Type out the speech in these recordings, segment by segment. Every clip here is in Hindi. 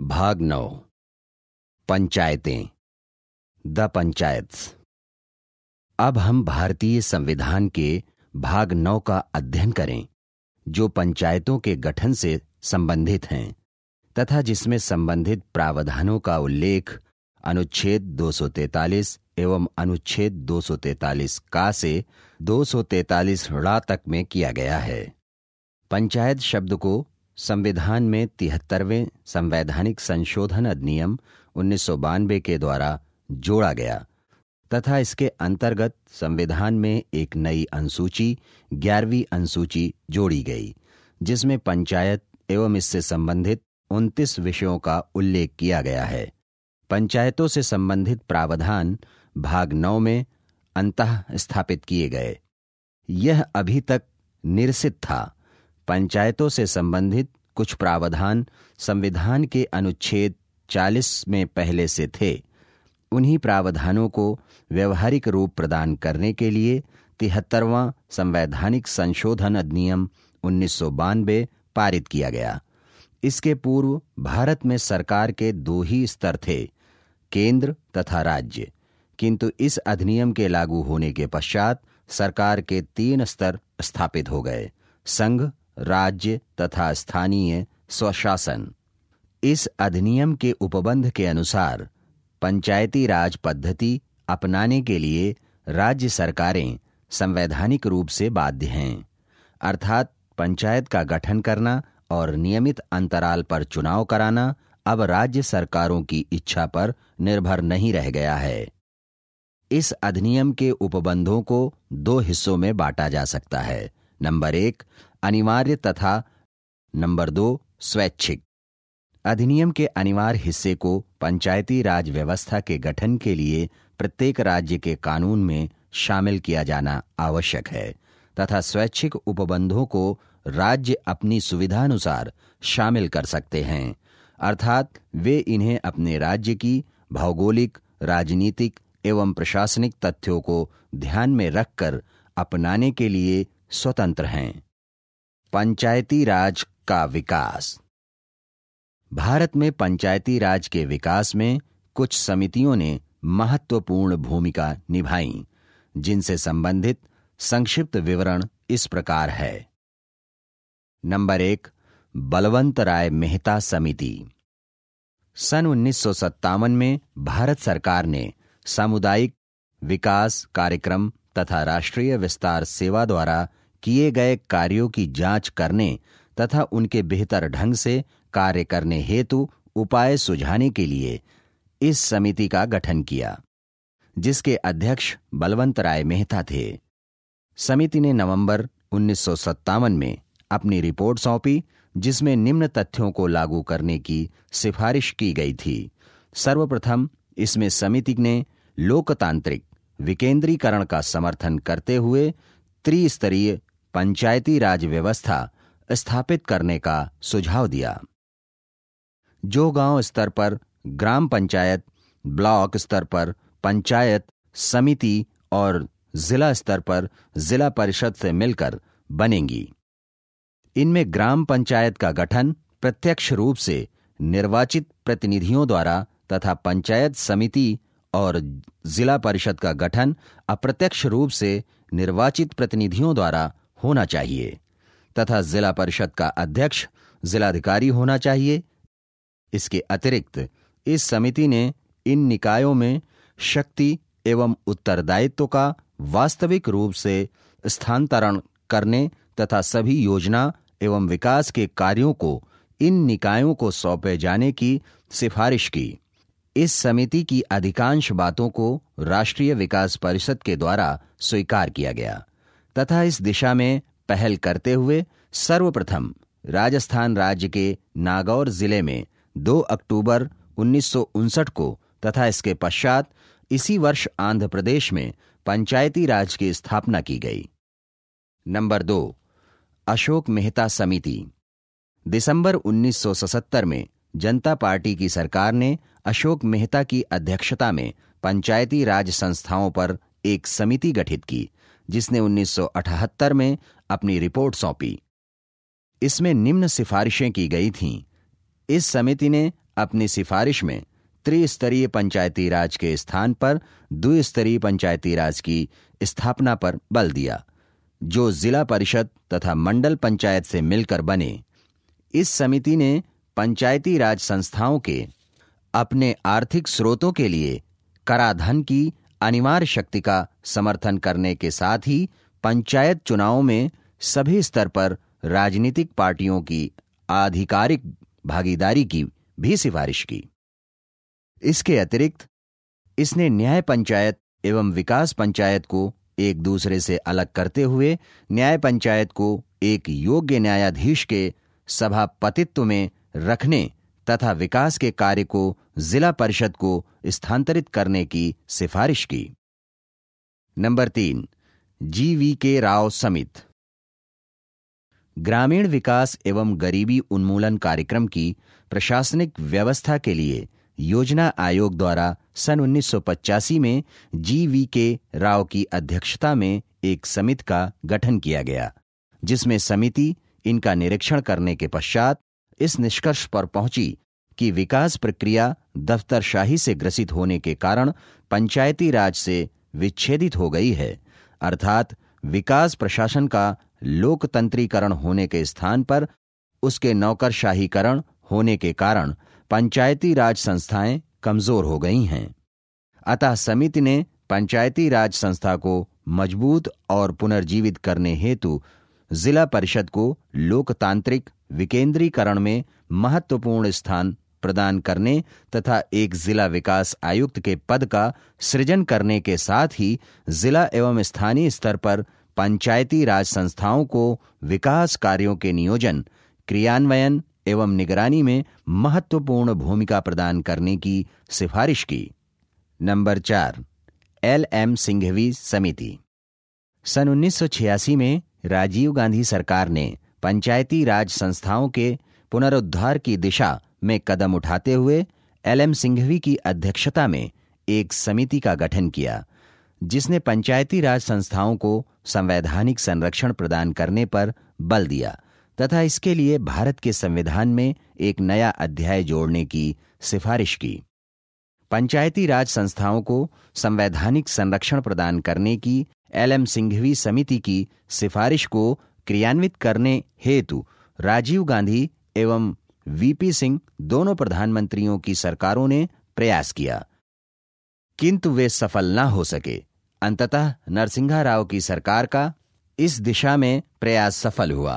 भाग नौ पंचायतें द पंचायत अब हम भारतीय संविधान के भाग नौ का अध्ययन करें जो पंचायतों के गठन से संबंधित हैं तथा जिसमें संबंधित प्रावधानों का उल्लेख अनुच्छेद 243 एवं अनुच्छेद 243 का से 243 ऋणा तक में किया गया है पंचायत शब्द को संविधान में तिहत्तरवें संवैधानिक संशोधन अधिनियम उन्नीस के द्वारा जोड़ा गया तथा इसके अंतर्गत संविधान में एक नई अनुसूची ग्यारहवीं अनुसूची जोड़ी गई जिसमें पंचायत एवं इससे संबंधित उनतीस विषयों का उल्लेख किया गया है पंचायतों से संबंधित प्रावधान भाग नौ में अंत स्थापित किए गए यह अभी तक निरसित था पंचायतों से संबंधित कुछ प्रावधान संविधान के अनुच्छेद 40 में पहले से थे उन्हीं प्रावधानों को व्यवहारिक रूप प्रदान करने के लिए तिहत्तरवां संवैधानिक संशोधन अधिनियम उन्नीस पारित किया गया इसके पूर्व भारत में सरकार के दो ही स्तर थे केंद्र तथा राज्य किंतु इस अधिनियम के लागू होने के पश्चात सरकार के तीन स्तर स्थापित हो गए संघ राज्य तथा स्थानीय स्वशासन इस अधिनियम के उपबंध के अनुसार पंचायती राज पद्धति अपनाने के लिए राज्य सरकारें संवैधानिक रूप से बाध्य हैं अर्थात पंचायत का गठन करना और नियमित अंतराल पर चुनाव कराना अब राज्य सरकारों की इच्छा पर निर्भर नहीं रह गया है इस अधिनियम के उपबंधों को दो हिस्सों में बांटा जा सकता है नंबर एक अनिवार्य तथा नंबर दो स्वैच्छिक अधिनियम के अनिवार्य हिस्से को पंचायती राज व्यवस्था के गठन के लिए प्रत्येक राज्य के कानून में शामिल किया जाना आवश्यक है तथा स्वैच्छिक उपबंधों को राज्य अपनी सुविधानुसार शामिल कर सकते हैं अर्थात वे इन्हें अपने राज्य की भौगोलिक राजनीतिक एवं प्रशासनिक तथ्यों को ध्यान में रखकर अपनाने के लिए स्वतंत्र हैं पंचायती राज का विकास भारत में पंचायती राज के विकास में कुछ समितियों ने महत्वपूर्ण भूमिका निभाई जिनसे संबंधित संक्षिप्त विवरण इस प्रकार है नंबर एक बलवंत राय मेहता समिति सन उन्नीस में भारत सरकार ने सामुदायिक विकास कार्यक्रम तथा राष्ट्रीय विस्तार सेवा द्वारा किए गए कार्यों की जांच करने तथा उनके बेहतर ढंग से कार्य करने हेतु उपाय सुझाने के लिए इस समिति का गठन किया जिसके अध्यक्ष बलवंत राय मेहता थे समिति ने नवंबर उन्नीस में अपनी रिपोर्ट सौंपी जिसमें निम्न तथ्यों को लागू करने की सिफारिश की गई थी सर्वप्रथम इसमें समिति ने लोकतांत्रिक विकेंद्रीकरण का समर्थन करते हुए त्रिस्तरीय पंचायती राज व्यवस्था स्थापित करने का सुझाव दिया जो गांव स्तर पर ग्राम पंचायत ब्लॉक स्तर पर पंचायत समिति और जिला स्तर पर जिला परिषद से मिलकर बनेंगी इनमें ग्राम पंचायत का गठन प्रत्यक्ष रूप से निर्वाचित प्रतिनिधियों द्वारा तथा पंचायत समिति और जिला परिषद का गठन अप्रत्यक्ष रूप से निर्वाचित प्रतिनिधियों द्वारा होना चाहिए तथा जिला परिषद का अध्यक्ष जिलाधिकारी होना चाहिए इसके अतिरिक्त इस समिति ने इन निकायों में शक्ति एवं उत्तरदायित्व का वास्तविक रूप से स्थानांतरण करने तथा सभी योजना एवं विकास के कार्यों को इन निकायों को सौंपे जाने की सिफारिश की इस समिति की अधिकांश बातों को राष्ट्रीय विकास परिषद के द्वारा स्वीकार किया गया तथा इस दिशा में पहल करते हुए सर्वप्रथम राजस्थान राज्य के नागौर जिले में 2 अक्टूबर उन्नीस को तथा इसके पश्चात इसी वर्ष आंध्र प्रदेश में पंचायती राज की स्थापना की गई नंबर दो अशोक मेहता समिति दिसंबर 1977 में जनता पार्टी की सरकार ने अशोक मेहता की अध्यक्षता में पंचायती राज संस्थाओं पर एक समिति गठित की जिसने 1978 में अपनी रिपोर्ट सौंपी इसमें निम्न सिफारिशें की गई थीं इस समिति ने अपनी सिफारिश में त्रिस्तरीय पंचायती राज के स्थान पर द्विस्तरीय पंचायती राज की स्थापना पर बल दिया जो जिला परिषद तथा मंडल पंचायत से मिलकर बने इस समिति ने पंचायती राज संस्थाओं के अपने आर्थिक स्रोतों के लिए कराधन की अनिवार्य शक्ति का समर्थन करने के साथ ही पंचायत चुनावों में सभी स्तर पर राजनीतिक पार्टियों की आधिकारिक भागीदारी की भी सिफारिश की इसके अतिरिक्त इसने न्याय पंचायत एवं विकास पंचायत को एक दूसरे से अलग करते हुए न्याय पंचायत को एक योग्य न्यायाधीश के सभापतित्व में रखने तथा विकास के कार्य को जिला परिषद को स्थानांतरित करने की सिफारिश की नंबर तीन जी वी के राव समित ग्रामीण विकास एवं गरीबी उन्मूलन कार्यक्रम की प्रशासनिक व्यवस्था के लिए योजना आयोग द्वारा सन 1985 में जी वी के राव की अध्यक्षता में एक समिति का गठन किया गया जिसमें समिति इनका निरीक्षण करने के पश्चात इस निष्कर्ष पर पहुंची कि विकास प्रक्रिया दफ्तरशाही से ग्रसित होने के कारण पंचायती राज से विच्छेदित हो गई है अर्थात विकास प्रशासन का लोकतंत्रीकरण होने के स्थान पर उसके नौकरशाहीकरण होने के कारण पंचायती राज संस्थाएं कमजोर हो गई हैं अतः समिति ने पंचायती राज संस्था को मजबूत और पुनर्जीवित करने हेतु जिला परिषद को लोकतांत्रिक विकेंद्रीकरण में महत्वपूर्ण स्थान प्रदान करने तथा एक जिला विकास आयुक्त के पद का सृजन करने के साथ ही जिला एवं स्थानीय स्तर पर पंचायती राज संस्थाओं को विकास कार्यों के नियोजन क्रियान्वयन एवं निगरानी में महत्वपूर्ण भूमिका प्रदान करने की सिफारिश की नंबर चार एल एम सिंघवी समिति सन 1986 में राजीव गांधी सरकार ने पंचायती राज संस्थाओं के पुनरुद्वार की दिशा में कदम उठाते हुए एल एम सिंघवी की अध्यक्षता में एक समिति का गठन किया जिसने पंचायती राज संस्थाओं को संवैधानिक संरक्षण प्रदान करने पर बल दिया तथा इसके लिए भारत के संविधान में एक नया अध्याय जोड़ने की सिफारिश की पंचायती राज संस्थाओं को संवैधानिक संरक्षण प्रदान करने की एल एम सिंघवी समिति की सिफारिश को क्रियान्वित करने हेतु राजीव गांधी एवं वीपी सिंह दोनों प्रधानमंत्रियों की सरकारों ने प्रयास किया किंतु वे सफल न हो सके अंततः नरसिंहा राव की सरकार का इस दिशा में प्रयास सफल हुआ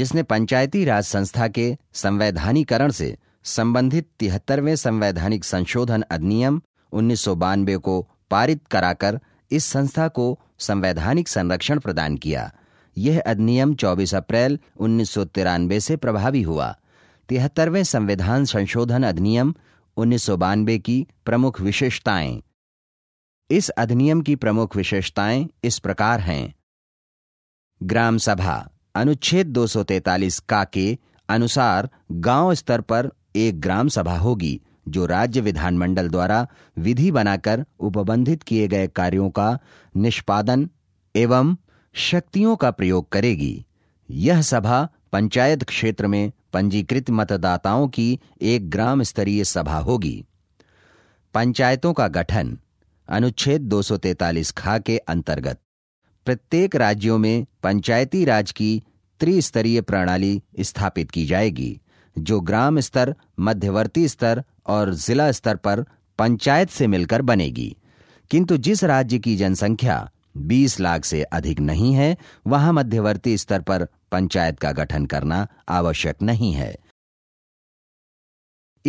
जिसने पंचायती राज संस्था के संवैधानीकरण से संबंधित तिहत्तरवें संवैधानिक संशोधन अधिनियम उन्नीस को पारित कराकर इस संस्था को संवैधानिक संरक्षण प्रदान किया यह अधिनियम 24 अप्रैल उन्नीस से प्रभावी हुआ तिहत्तरवें संविधान संशोधन अधिनियम उन्नीस की प्रमुख विशेषताएं इस अधिनियम की प्रमुख विशेषताएं इस प्रकार हैं ग्राम सभा अनुच्छेद 243 का के अनुसार गांव स्तर पर एक ग्राम सभा होगी जो राज्य विधानमंडल द्वारा विधि बनाकर उपबंधित किए गए कार्यों का निष्पादन एवं शक्तियों का प्रयोग करेगी यह सभा पंचायत क्षेत्र में पंजीकृत मतदाताओं की एक ग्राम स्तरीय सभा होगी पंचायतों का गठन अनुच्छेद 243 खा के अंतर्गत प्रत्येक राज्यों में पंचायती राज की त्रिस्तरीय प्रणाली स्थापित की जाएगी जो ग्राम स्तर मध्यवर्ती स्तर और जिला स्तर पर पंचायत से मिलकर बनेगी किंतु जिस राज्य की जनसंख्या बीस लाख से अधिक नहीं है वहां मध्यवर्ती स्तर पर पंचायत का गठन करना आवश्यक नहीं है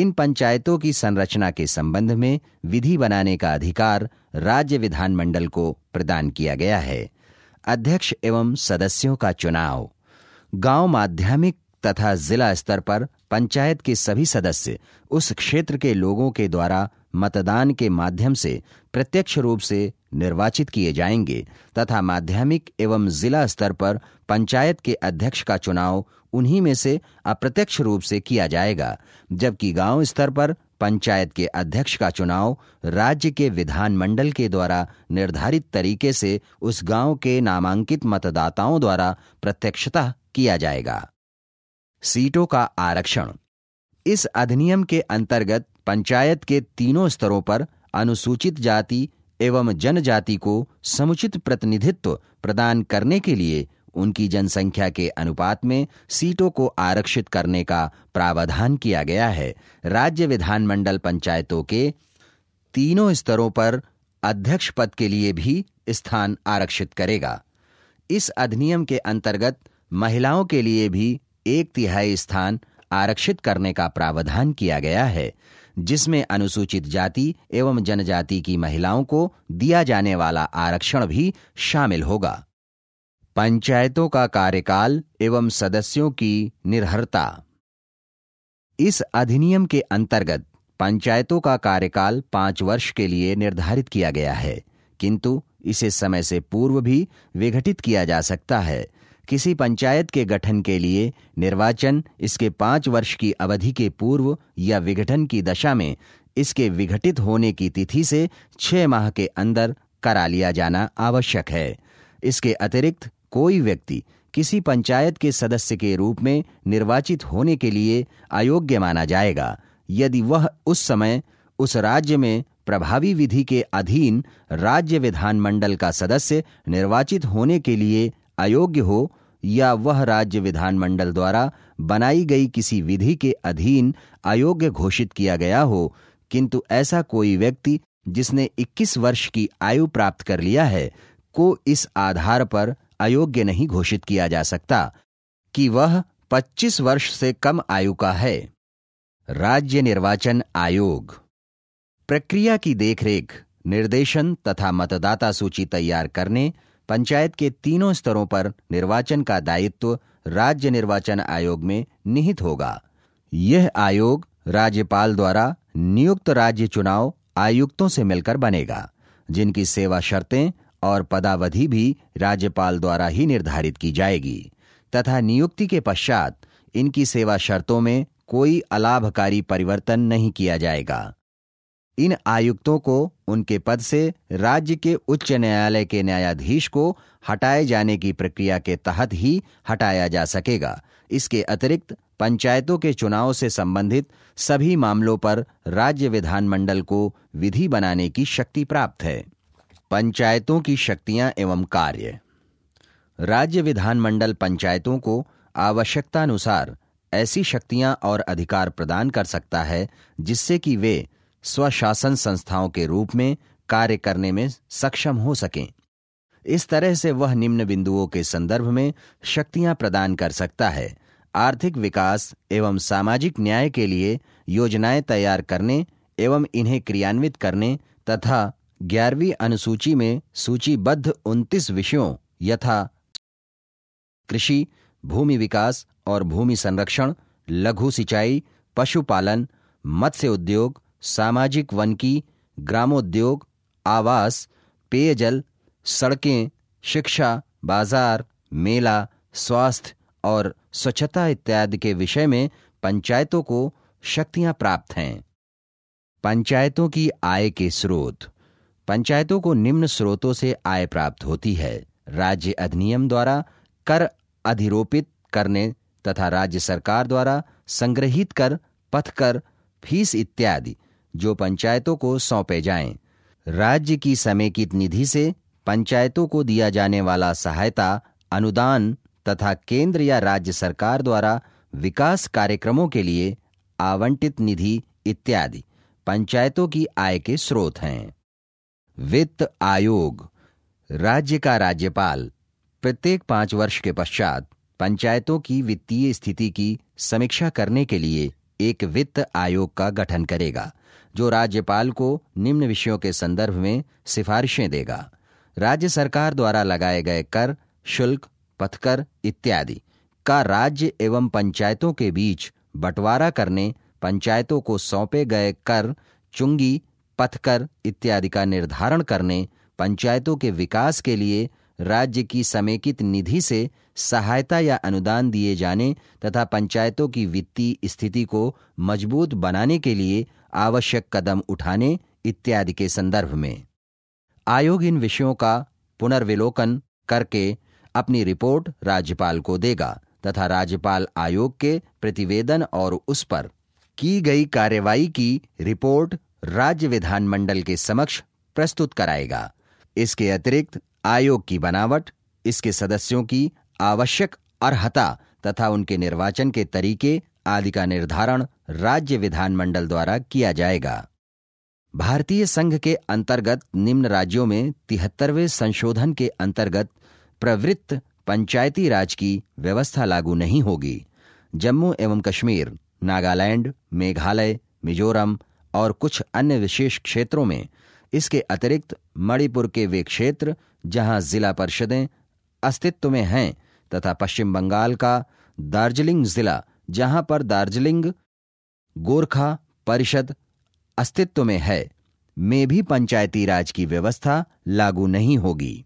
इन पंचायतों की संरचना के संबंध में विधि बनाने का अधिकार राज्य विधानमंडल को प्रदान किया गया है अध्यक्ष एवं सदस्यों का चुनाव गांव माध्यमिक तथा जिला स्तर पर पंचायत के सभी सदस्य उस क्षेत्र के लोगों के द्वारा मतदान के माध्यम से प्रत्यक्ष रूप से निर्वाचित किए जाएंगे तथा माध्यमिक एवं जिला स्तर पर पंचायत के अध्यक्ष का चुनाव उन्हीं में से अप्रत्यक्ष रूप से किया जाएगा जबकि गांव स्तर पर पंचायत के अध्यक्ष का चुनाव राज्य के विधानमंडल के द्वारा निर्धारित तरीके से उस गांव के नामांकित मतदाताओं द्वारा प्रत्यक्षता किया जाएगा सीटों का आरक्षण इस अधिनियम के अंतर्गत पंचायत के तीनों स्तरों पर अनुसूचित जाति एवं जनजाति को समुचित प्रतिनिधित्व प्रदान करने के लिए उनकी जनसंख्या के अनुपात में सीटों को आरक्षित करने का प्रावधान किया गया है राज्य विधानमंडल पंचायतों के तीनों स्तरों पर अध्यक्ष पद के लिए भी स्थान आरक्षित करेगा इस अधिनियम के अंतर्गत महिलाओं के लिए भी एक तिहाई स्थान आरक्षित करने का प्रावधान किया गया है जिसमें अनुसूचित जाति एवं जनजाति की महिलाओं को दिया जाने वाला आरक्षण भी शामिल होगा पंचायतों का कार्यकाल एवं सदस्यों की निर्भरता इस अधिनियम के अंतर्गत पंचायतों का कार्यकाल पांच वर्ष के लिए निर्धारित किया गया है किंतु इसे समय से पूर्व भी विघटित किया जा सकता है किसी पंचायत के गठन के लिए निर्वाचन इसके पांच वर्ष की अवधि के पूर्व या विघटन की दशा में इसके विघटित होने की तिथि से छह माह के अंदर करा लिया जाना आवश्यक है इसके अतिरिक्त कोई व्यक्ति किसी पंचायत के सदस्य के रूप में निर्वाचित होने के लिए अयोग्य माना जाएगा यदि वह उस समय उस राज्य में प्रभावी विधि के अधीन राज्य विधानमंडल का सदस्य निर्वाचित होने के लिए अयोग्य हो या वह राज्य विधानमंडल द्वारा बनाई गई किसी विधि के अधीन अयोग्य घोषित किया गया हो किंतु ऐसा कोई व्यक्ति जिसने 21 वर्ष की आयु प्राप्त कर लिया है को इस आधार पर अयोग्य नहीं घोषित किया जा सकता कि वह 25 वर्ष से कम आयु का है राज्य निर्वाचन आयोग प्रक्रिया की देखरेख निर्देशन तथा मतदाता सूची तैयार करने पंचायत के तीनों स्तरों पर निर्वाचन का दायित्व राज्य निर्वाचन आयोग में निहित होगा यह आयोग राज्यपाल द्वारा नियुक्त राज्य चुनाव आयुक्तों से मिलकर बनेगा जिनकी सेवा शर्तें और पदावधि भी राज्यपाल द्वारा ही निर्धारित की जाएगी तथा नियुक्ति के पश्चात इनकी सेवा शर्तों में कोई अलाभकारी परिवर्तन नहीं किया जाएगा इन आयुक्तों को उनके पद से राज्य के उच्च न्यायालय के न्यायाधीश को हटाए जाने की प्रक्रिया के तहत ही हटाया जा सकेगा इसके अतिरिक्त पंचायतों के चुनाव से संबंधित सभी मामलों पर राज्य विधानमंडल को विधि बनाने की शक्ति प्राप्त है पंचायतों की शक्तियां एवं कार्य राज्य विधानमंडल पंचायतों को आवश्यकतानुसार ऐसी शक्तियां और अधिकार प्रदान कर सकता है जिससे कि वे स्वशासन संस्थाओं के रूप में कार्य करने में सक्षम हो सकें इस तरह से वह निम्न बिंदुओं के संदर्भ में शक्तियां प्रदान कर सकता है आर्थिक विकास एवं सामाजिक न्याय के लिए योजनाएं तैयार करने एवं इन्हें क्रियान्वित करने तथा ग्यारहवीं अनुसूची में सूचीबद्ध उनतीस विषयों यथा कृषि भूमि विकास और भूमि संरक्षण लघु सिंचाई पशुपालन मत्स्य उद्योग सामाजिक वन की ग्रामोद्योग आवास पेयजल सड़कें शिक्षा बाजार मेला स्वास्थ्य और स्वच्छता इत्यादि के विषय में पंचायतों को शक्तियां प्राप्त हैं पंचायतों की आय के स्रोत पंचायतों को निम्न स्रोतों से आय प्राप्त होती है राज्य अधिनियम द्वारा कर अधिरोपित करने तथा राज्य सरकार द्वारा संग्रहित कर पथ कर फीस इत्यादि जो पंचायतों को सौंपे जाएं। राज्य की समेकित निधि से पंचायतों को दिया जाने वाला सहायता अनुदान तथा केंद्र या राज्य सरकार द्वारा विकास कार्यक्रमों के लिए आवंटित निधि इत्यादि पंचायतों की आय के स्रोत हैं वित्त आयोग राज्य का राज्यपाल प्रत्येक पांच वर्ष के पश्चात पंचायतों की वित्तीय स्थिति की समीक्षा करने के लिए एक वित्त आयोग का गठन करेगा जो राज्यपाल को निम्न विषयों के संदर्भ में सिफारिशें देगा राज्य सरकार द्वारा लगाए गए कर शुल्क पथकर इत्यादि का राज्य एवं पंचायतों के बीच बंटवारा करने पंचायतों को सौंपे गए कर चुंगी पथकर इत्यादि का निर्धारण करने पंचायतों के विकास के लिए राज्य की समेकित निधि से सहायता या अनुदान दिए जाने तथा पंचायतों की वित्तीय स्थिति को मजबूत बनाने के लिए आवश्यक कदम उठाने इत्यादि के संदर्भ में आयोग इन विषयों का पुनर्विलोकन करके अपनी रिपोर्ट राज्यपाल को देगा तथा राज्यपाल आयोग के प्रतिवेदन और उस पर की गई कार्यवाही की रिपोर्ट राज्य विधानमंडल के समक्ष प्रस्तुत कराएगा इसके अतिरिक्त आयोग की बनावट इसके सदस्यों की आवश्यक अर्हता तथा उनके निर्वाचन के तरीके आदि का निर्धारण राज्य विधानमंडल द्वारा किया जाएगा भारतीय संघ के अंतर्गत निम्न राज्यों में तिहत्तरवें संशोधन के अंतर्गत प्रवृत्त पंचायती राज की व्यवस्था लागू नहीं होगी जम्मू एवं कश्मीर नागालैंड मेघालय मिजोरम और कुछ अन्य विशेष क्षेत्रों में इसके अतिरिक्त मणिपुर के वे क्षेत्र जहां जिला परिषदें अस्तित्व में हैं तथा पश्चिम बंगाल का दार्जिलिंग जिला जहां पर दार्जिलिंग गोरखा परिषद अस्तित्व में है में भी पंचायती राज की व्यवस्था लागू नहीं होगी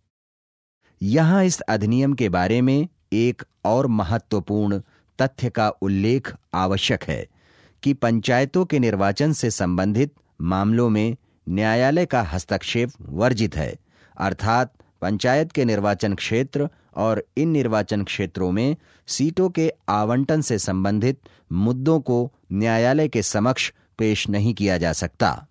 यहां इस अधिनियम के बारे में एक और महत्वपूर्ण तथ्य का उल्लेख आवश्यक है कि पंचायतों के निर्वाचन से संबंधित मामलों में न्यायालय का हस्तक्षेप वर्जित है अर्थात पंचायत के निर्वाचन क्षेत्र और इन निर्वाचन क्षेत्रों में सीटों के आवंटन से संबंधित मुद्दों को न्यायालय के समक्ष पेश नहीं किया जा सकता